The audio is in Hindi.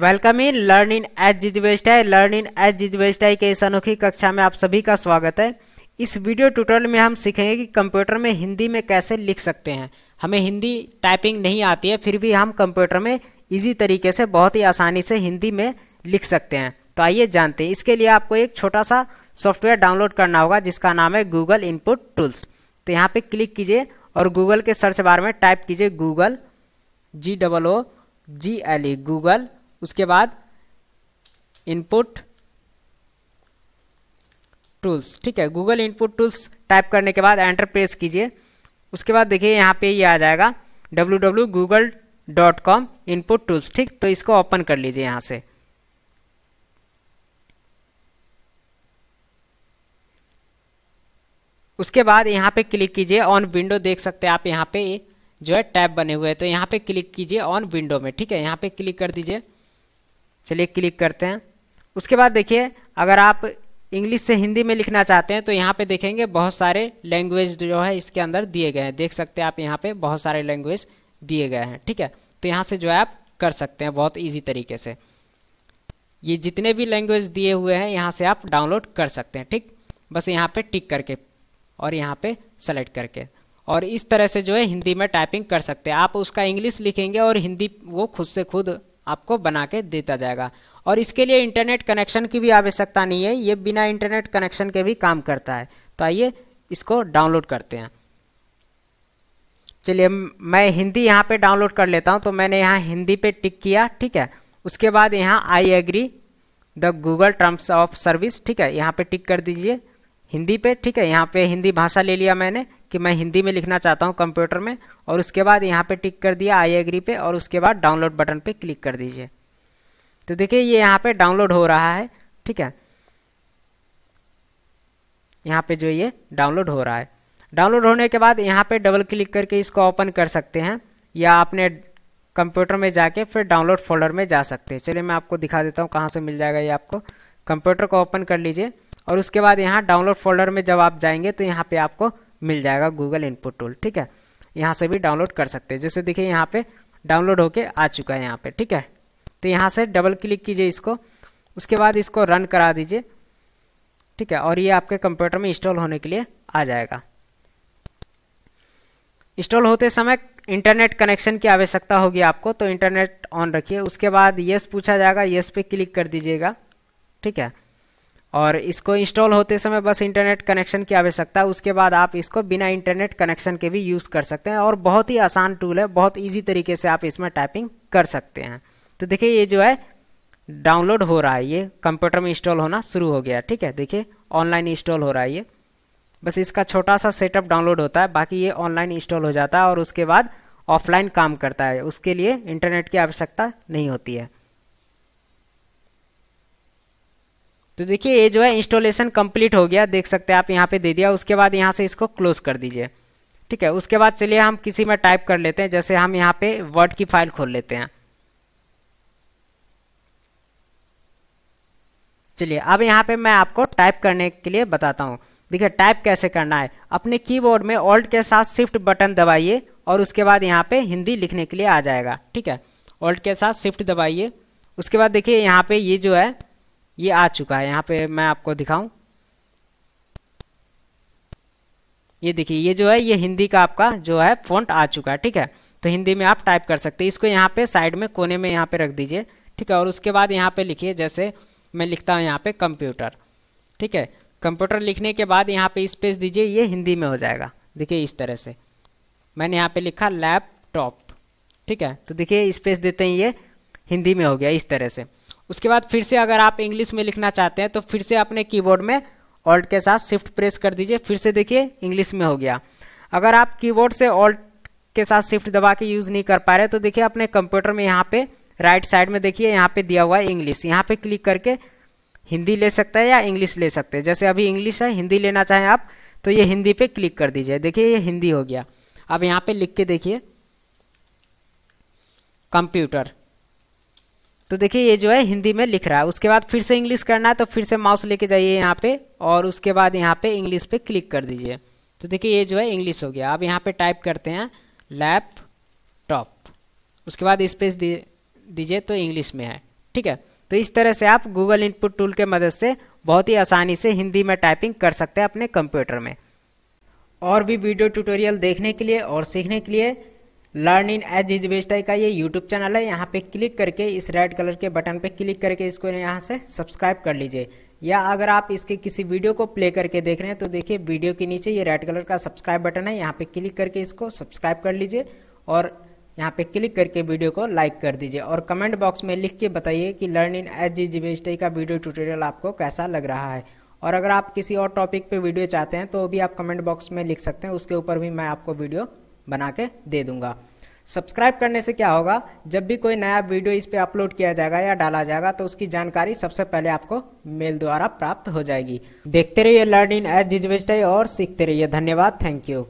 वेलकम इन लर्न इन एच जिज बेस्टाई लर्न इन एच जिज बेस्टाई के इस अनोखी कक्षा में आप सभी का स्वागत है इस वीडियो ट्यूटोरियल में हम सीखेंगे कि कंप्यूटर में हिंदी में कैसे लिख सकते हैं हमें हिंदी टाइपिंग नहीं आती है फिर भी हम कंप्यूटर में इजी तरीके से बहुत ही आसानी से हिंदी में लिख सकते हैं तो आइए जानते हैं इसके लिए आपको एक छोटा सा सॉफ्टवेयर डाउनलोड करना होगा जिसका नाम है गूगल इनपुट टूल्स तो यहाँ पे क्लिक कीजिए और गूगल के सर्च बार में टाइप कीजिए Google G double O G L E Google उसके बाद इनपुट टूल्स ठीक है गूगल इनपुट टूल्स टाइप करने के बाद एंटर प्रेस कीजिए उसके बाद देखिए यहाँ पे ये यह आ जाएगा W W Google dot com input tools ठीक तो इसको ओपन कर लीजिए यहाँ से उसके बाद यहाँ पे क्लिक कीजिए ऑन विंडो देख सकते हैं आप यहाँ पे जो है टैब बने हुए हैं तो यहाँ पे क्लिक कीजिए ऑन विंडो में ठीक है यहाँ पे क्लिक कर दीजिए चलिए क्लिक करते हैं उसके बाद देखिए अगर आप इंग्लिश से हिंदी में लिखना चाहते हैं तो यहाँ पे देखेंगे बहुत सारे लैंग्वेज जो है इसके अंदर दिए गए हैं देख सकते हैं आप यहाँ पे बहुत सारे लैंग्वेज दिए गए हैं ठीक है तो यहाँ से जो है आप कर सकते हैं बहुत ईजी तरीके से ये जितने भी लैंग्वेज दिए हुए हैं यहाँ से आप डाउनलोड कर सकते हैं ठीक बस यहाँ पर टिक करके और यहाँ पर सेलेक्ट करके और इस तरह से जो है हिंदी में टाइपिंग कर सकते हैं आप उसका इंग्लिश लिखेंगे और हिंदी वो खुद से खुद आपको बना के देता जाएगा और इसके लिए इंटरनेट कनेक्शन की भी आवश्यकता नहीं है ये बिना इंटरनेट कनेक्शन के भी काम करता है तो आइए इसको डाउनलोड करते हैं चलिए मैं हिंदी यहाँ पे डाउनलोड कर लेता हूँ तो मैंने यहाँ हिंदी पे टिक किया ठीक है उसके बाद यहाँ I agree the Google terms of service ठीक है यहाँ पे टिक कर दीजिए हिंदी पे ठीक है यहाँ पे हिंदी भाषा ले लिया मैंने कि मैं हिंदी में लिखना चाहता हूँ कंप्यूटर में और उसके बाद यहाँ पे टिक कर दिया आई एग्री पे और उसके बाद डाउनलोड बटन पे क्लिक कर दीजिए तो देखिए ये यहाँ पे डाउनलोड हो रहा है ठीक है यहाँ पे जो ये डाउनलोड हो रहा है डाउनलोड होने के बाद यहाँ पे डबल क्लिक करके इसको ओपन कर सकते हैं या अपने कंप्यूटर में जाके फिर डाउनलोड फोल्डर में जा सकते हैं चलिए मैं आपको दिखा देता हूँ कहाँ से मिल जाएगा ये आपको कंप्यूटर को ओपन कर लीजिए और उसके बाद यहाँ डाउनलोड फोल्डर में जब आप जाएंगे तो यहाँ पे आपको मिल जाएगा गूगल इनपुट टूल ठीक है यहाँ से भी डाउनलोड कर सकते हैं जैसे देखिए यहाँ पे डाउनलोड होके आ चुका है यहाँ पे ठीक है तो यहाँ से डबल क्लिक कीजिए इसको उसके बाद इसको रन करा दीजिए ठीक है और ये आपके कंप्यूटर में इंस्टॉल होने के लिए आ जाएगा इंस्टॉल होते समय इंटरनेट कनेक्शन की आवश्यकता होगी आपको तो इंटरनेट ऑन रखिए उसके बाद यस पूछा जाएगा यस पे क्लिक कर दीजिएगा ठीक है और इसको इंस्टॉल होते समय बस इंटरनेट कनेक्शन की आवश्यकता है उसके बाद आप इसको बिना इंटरनेट कनेक्शन के भी यूज़ कर सकते हैं और बहुत ही आसान टूल है बहुत ईजी तरीके से आप इसमें टाइपिंग कर सकते हैं तो देखिए ये जो है डाउनलोड हो रहा है ये कंप्यूटर में इंस्टॉल होना शुरू हो गया ठीक है देखिए ऑनलाइन इंस्टॉल हो रहा है ये बस इसका छोटा सा सेटअप डाउनलोड होता है बाकी ये ऑनलाइन इंस्टॉल हो जाता है और उसके बाद ऑफलाइन काम करता है उसके लिए इंटरनेट की आवश्यकता नहीं होती है तो देखिए ये जो है इंस्टॉलेशन कंप्लीट हो गया देख सकते हैं आप यहाँ पे दे दिया उसके बाद यहाँ से इसको क्लोज कर दीजिए ठीक है उसके बाद चलिए हम किसी में टाइप कर लेते हैं जैसे हम यहाँ पे वर्ड की फाइल खोल लेते हैं चलिए अब यहाँ पे मैं आपको टाइप करने के लिए बताता हूँ देखिए टाइप कैसे करना है अपने कीबोर्ड में ऑल्ट के साथ शिफ्ट बटन दबाइए और उसके बाद यहाँ पे हिंदी लिखने के लिए आ जाएगा ठीक है ऑल्ट के साथ शिफ्ट दबाइए उसके बाद देखिए यहाँ पे ये जो है ये आ चुका है यहाँ पे मैं आपको दिखाऊं ये देखिए ये जो है ये हिंदी का आपका जो है फॉन्ट आ चुका है ठीक है तो हिंदी में आप टाइप कर सकते हैं इसको यहाँ पे साइड में कोने में यहाँ पे रख दीजिए ठीक है और उसके बाद यहाँ पे लिखिए जैसे मैं लिखता हूँ यहाँ पे कंप्यूटर ठीक है कंप्यूटर लिखने के बाद यहाँ पे स्पेस दीजिए ये हिंदी में हो जाएगा देखिए इस तरह से मैंने यहाँ पे लिखा लैपटॉप ठीक है तो देखिए स्पेस देते हैं ये हिंदी में हो गया इस तरह से उसके बाद फिर से अगर आप इंग्लिश में लिखना चाहते हैं तो फिर से अपने कीबोर्ड में ऑल्ट के साथ शिफ्ट प्रेस कर दीजिए फिर से देखिए इंग्लिश में हो गया अगर आप कीबोर्ड से ऑल्ट के साथ शिफ्ट दबा के यूज़ नहीं कर पा रहे तो देखिए अपने कंप्यूटर में यहाँ पे राइट साइड में देखिए यहाँ पे दिया हुआ है इंग्लिश यहाँ पे क्लिक करके हिंदी ले सकता है या इंग्लिश ले सकते हैं जैसे अभी इंग्लिश है हिंदी लेना चाहें आप तो ये हिंदी पे क्लिक कर दीजिए देखिए ये हिंदी हो गया अब यहाँ पे लिख के देखिए कंप्यूटर तो देखिए ये जो है हिंदी में लिख रहा है उसके बाद फिर से इंग्लिश करना है तो फिर से माउस लेके जाइए यहाँ पे और उसके बाद यहाँ पे इंग्लिश पे क्लिक कर दीजिए तो देखिए ये जो है इंग्लिश हो गया अब यहाँ पे टाइप करते हैं लैपटॉप उसके बाद स्पेस दीजिए तो इंग्लिश में है ठीक है तो इस तरह से आप गूगल इनपुट टूल के मदद से बहुत ही आसानी से हिंदी में टाइपिंग कर सकते हैं अपने कंप्यूटर में और भी वीडियो ट्यूटोरियल देखने के लिए और सीखने के लिए लर्न इन एज हिज वेस्टाई का ये यूट्यूब चैनल है यहाँ पे क्लिक करके इस रेड कलर के बटन पे क्लिक करके इसको यहाँ से सब्सक्राइब कर लीजिए या अगर आप इसके किसी वीडियो को प्ले करके देख रहे हैं तो देखिए वीडियो के नीचे ये रेड कलर का सब्सक्राइब बटन है यहाँ पे क्लिक करके इसको सब्सक्राइब कर लीजिए और यहाँ पे क्लिक करके वीडियो को लाइक कर दीजिए और कमेंट बॉक्स में लिख के बताइए कि लर्न इन एच जी जी का वीडियो ट्यूटोरियल आपको कैसा लग रहा है और अगर आप किसी और टॉपिक पे वीडियो चाहते हैं तो भी आप कमेंट बॉक्स में लिख सकते हैं उसके ऊपर भी मैं आपको वीडियो बना के दे दूंगा सब्सक्राइब करने से क्या होगा जब भी कोई नया वीडियो इस पे अपलोड किया जाएगा या डाला जाएगा तो उसकी जानकारी सबसे पहले आपको मेल द्वारा प्राप्त हो जाएगी देखते रहिए लर्निंग एज डिजिटल और सीखते रहिए धन्यवाद थैंक यू